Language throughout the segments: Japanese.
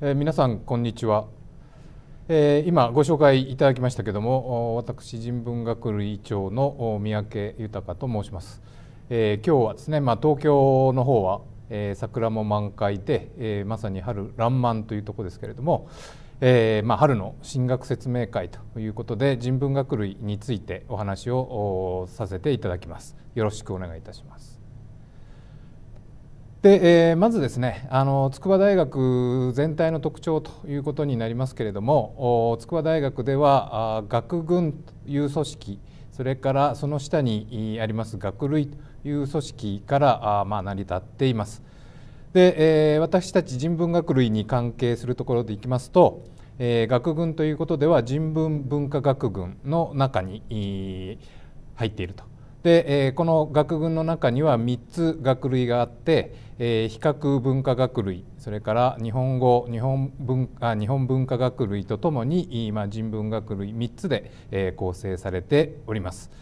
え皆さんこんにちは、え今ご紹介いただきましたけども私人文学類長の三宅豊と申します、え今日はですねまあ、東京の方は、え桜も満開で、えまさに春爛漫というとこですけれども、えまあ、春の進学説明会ということで人文学類についてお話をさせていただきますよろしくお願いいたしますで、えー、まずですねあの筑波大学全体の特徴ということになりますけれども筑波大学では学群という組織それからその下にあります学類という組織からあ、まあ、成り立っています。で、えー、私たち人文学類に関係するところでいきますと、えー、学群ということでは人文文化学群の中に入っているとで、えこの学群の中には3つ学類があって、え比較文化学類それから日本語日本文あ日本文化学類とともに今人文学類3つで、え構成されております。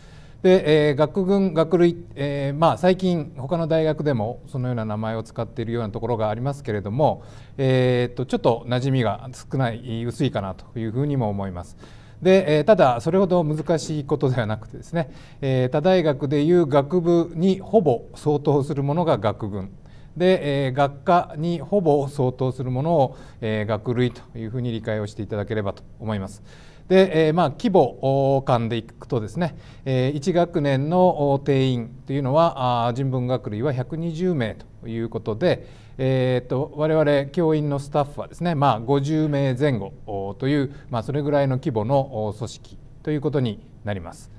で、え学群学類、えまあ、最近他の大学でもそのような名前を使っているようなところがありますけれども、えー、とちょっと馴染みが少ない薄いかなというふうにも思います。で、えただそれほど難しいことではなくてですね、え他大学でいう学部にほぼ相当するものが学群で、え学科にほぼ相当するものを、え学類というふうに理解をしていただければと思います。で、えまあ規模間でいくとですね、え1学年の定員というのは人文学類は120名ということで、えーと、と我々教員のスタッフはですね、まあ、50名前後という、まあ、それぐらいの規模の組織ということになります。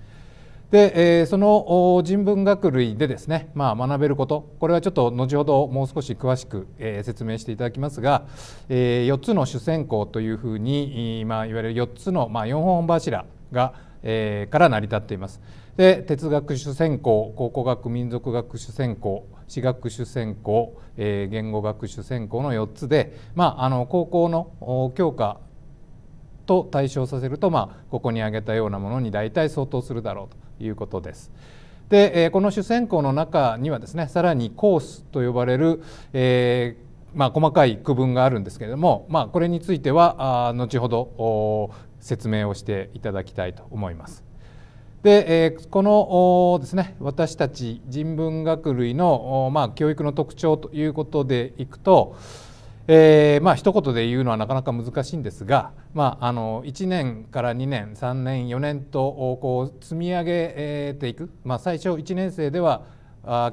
で、えその人文学類でですね、まあ、学べることこれはちょっと後ほどもう少し詳しく、え説明していただきますが、えー、4つの主専攻というふうに、まあ、いわゆる4つの、まあ、4本柱が、えから成り立っています。で哲学主専攻考古学民族学主専攻私学主専攻、えー、言語学習専攻の4つで、まあ、あの高校の教科と対象させると、まあ、ここに挙げたようなものに大体相当するだろうということです。で、えこの主選考の中にはですねさらにコースと呼ばれる、えーまあ、細かい区分があるんですけれども、まあ、これについては後ほど説明をしていただきたいと思います。で、えー、このですね私たち人文学類の、まあ、教育の特徴ということでいくと、えー、まあ一言で言うのはなかなか難しいんですが、まあ、あの1年から2年3年4年とこう積み上げていく、まあ、最初1年生では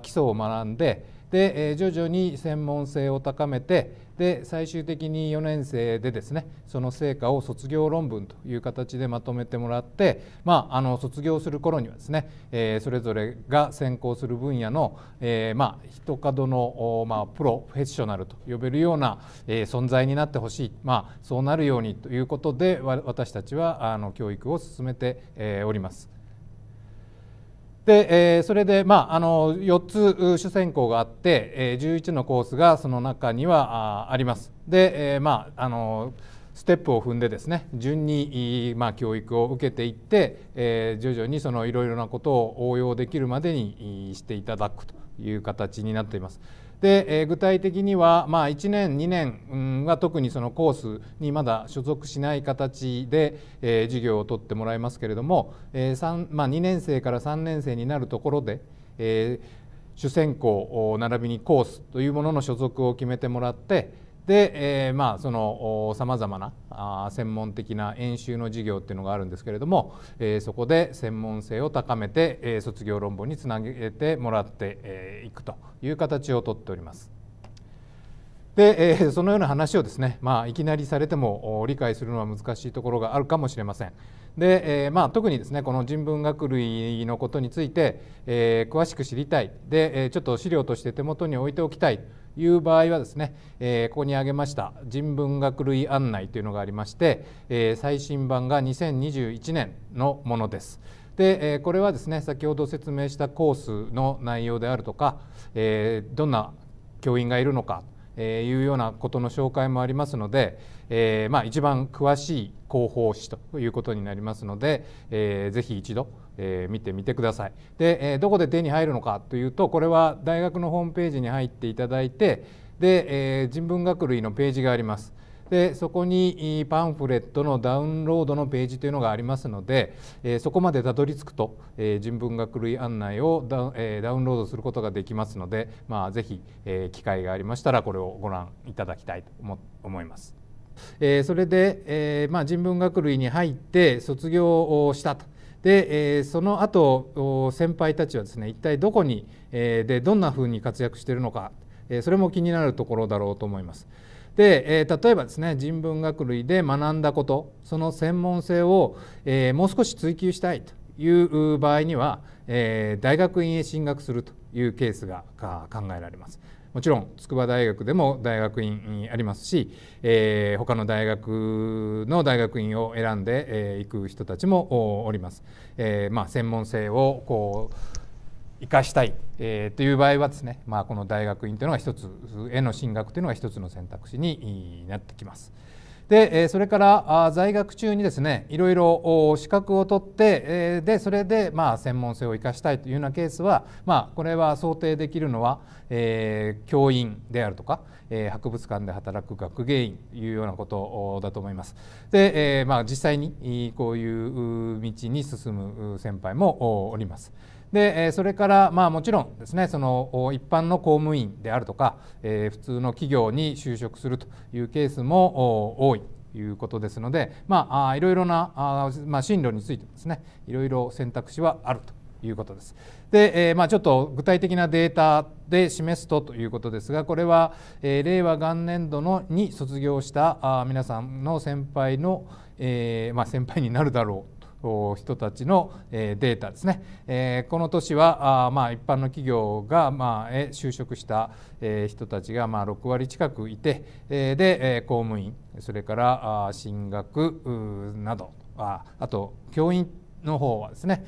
基礎を学んでで徐々に専門性を高めてで最終的に4年生でですねその成果を卒業論文という形でまとめてもらって、まあ、あの卒業する頃にはですね、えー、それぞれが専攻する分野の、えー、まあ、一角の、まあ、プロフェッショナルと呼べるような、えー、存在になってほしい、まあ、そうなるようにということで私たちはあの教育を進めて、えおります。で、えー、それで、まあ、あの4つ主選考があって、えー、11のコースがその中にはああります。で、えー、まああのステップを踏んでですね順に、まあ、教育を受けていって、えー、徐々にいろいろなことを応用できるまでにしていただくという形になっています。で、えー、具体的には、まあ、1年2年は特にそのコースにまだ所属しない形で、えー、授業を取ってもらいますけれども、えーまあ、2年生から3年生になるところで、えー、主専攻並びにコースというものの所属を決めてもらってで、えー、まあそのさまざまなあ専門的な演習の授業っていうのがあるんですけれども、えー、そこで専門性を高めて、えー、卒業論文につなげてもらってい、えくという形をとっております。で、えー、そのような話をですね、まあ、いきなりされても理解するのは難しいところがあるかもしれません。で、えーまあ、特にですねこの人文学類のことについて、えー、詳しく知りたいで、えちょっと資料として手元に置いておきたいいう場合はですね、えここに挙げました人文学類案内というのがありまして、え最新版が2021年のものです。で、これはですね先ほど説明したコースの内容であるとか、どんな教員がいるのかいうようなことの紹介もありますので、まあ、一番詳しい広報誌ということになりますので、ぜひ一度、えー、見てみてください。で、えー、どこで手に入るのかというとこれは大学のホームページに入っていただいてで、えー、人文学類のページがあります。でそこにパンフレットのダウンロードのページというのがありますので、えー、そこまでたどり着くと、えー、人文学類案内をダ,、えー、ダウンロードすることができますので、まあ、ぜひ、えー、機会がありましたらこれをご覧いただきたいと思います。えー、それで、えーまあ、人文学類に入って卒業をしたとで、えー、その後先輩たちはですね一体どこに、えー、でどんなふうに活躍しているのか、えー、それも気になるところだろうと思います。で、えー、例えばですね人文学類で学んだことその専門性を、えー、もう少し追求したいという場合には、えー、大学院へ進学するというケースが考えられます。もちろん筑波大学でも大学院ありますし、えー、他の大学の大学院を選んでいく人たちもおります。えー、まあ、専門性をこう生かしたい、えー、という場合はですね、まあ、この大学院というのが一つへの進学というのが一つの選択肢になってきます。でそれから在学中にですねいろいろ資格を取ってでそれでまあ専門性を生かしたいというようなケースはまあこれは想定できるのは、えー、教員であるとか、えー、博物館で働く学芸員というようなことだと思います。で、えー、まあ実際にこういう道に進む先輩もおります。でそれからまあもちろんですねその一般の公務員であるとか、えー、普通の企業に就職するというケースも多いということですので、まあ、いろいろなあ、まあ、進路についてですねいろいろ選択肢はあるということです。で、えー、まあ、ちょっと具体的なデータで示すとということですがこれは、えー、令和元年度のに卒業したあ皆さんの先輩の、えー、まあ、先輩になるだろう人たちのデータですねこの年はまあ一般の企業がまあ就職した人たちがまあ6割近くいてで公務員それから進学などああと教員の方はですね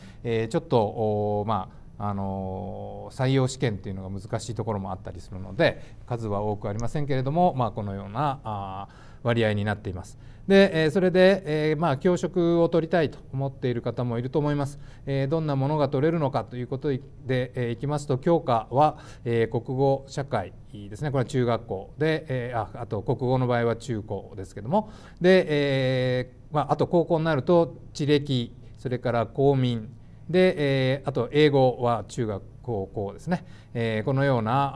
ちょっとまああの採用試験というのが難しいところもあったりするので数は多くありませんけれども、まあ、このようなあ割合になっています。で、えそれで、えまあ教職を取りたいと思っている方もいると思います。えどんなものが取れるのかということで、えー、いきますと教科は、え国語社会ですねこれは中学校で、えああと国語の場合は中高ですけどもで、えまあ、あと高校になると地歴それから公民で、えー、あと英語は中学高校ですね、えー、このような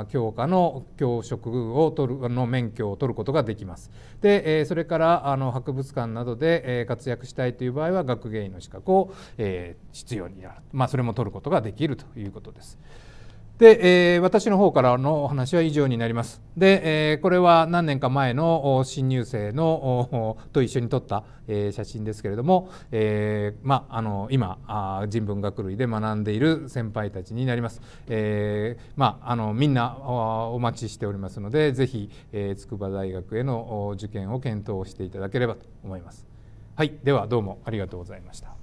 あ教科の教職を取るの免許を取ることができます。で、えー、それからあの博物館などで、えー、活躍したいという場合は学芸員の資格を、えー、必要になる、まあ、それも取ることができるということです。で、えー、私の方からのお話は以上になります。で、えー、これは何年か前の新入生のと一緒に撮った、えー、写真ですけれども、えー、まあの今あ人文学類で学んでいる先輩たちになります。えー、まあのみんなお待ちしておりますので、ぜひ、えー、筑波大学への受験を検討していただければと思います。はい、ではどうもありがとうございました。